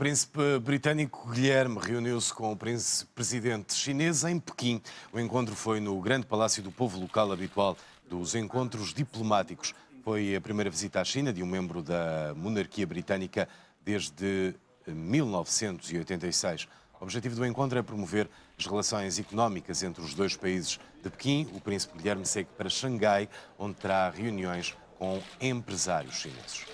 príncipe britânico Guilherme reuniu-se com o príncipe presidente chinês em Pequim. O encontro foi no grande palácio do povo local habitual dos encontros diplomáticos. Foi a primeira visita à China de um membro da monarquia britânica desde 1986. O objetivo do encontro é promover as relações económicas entre os dois países. De Pequim, o príncipe Guilherme segue para Xangai, onde terá reuniões com empresários chineses.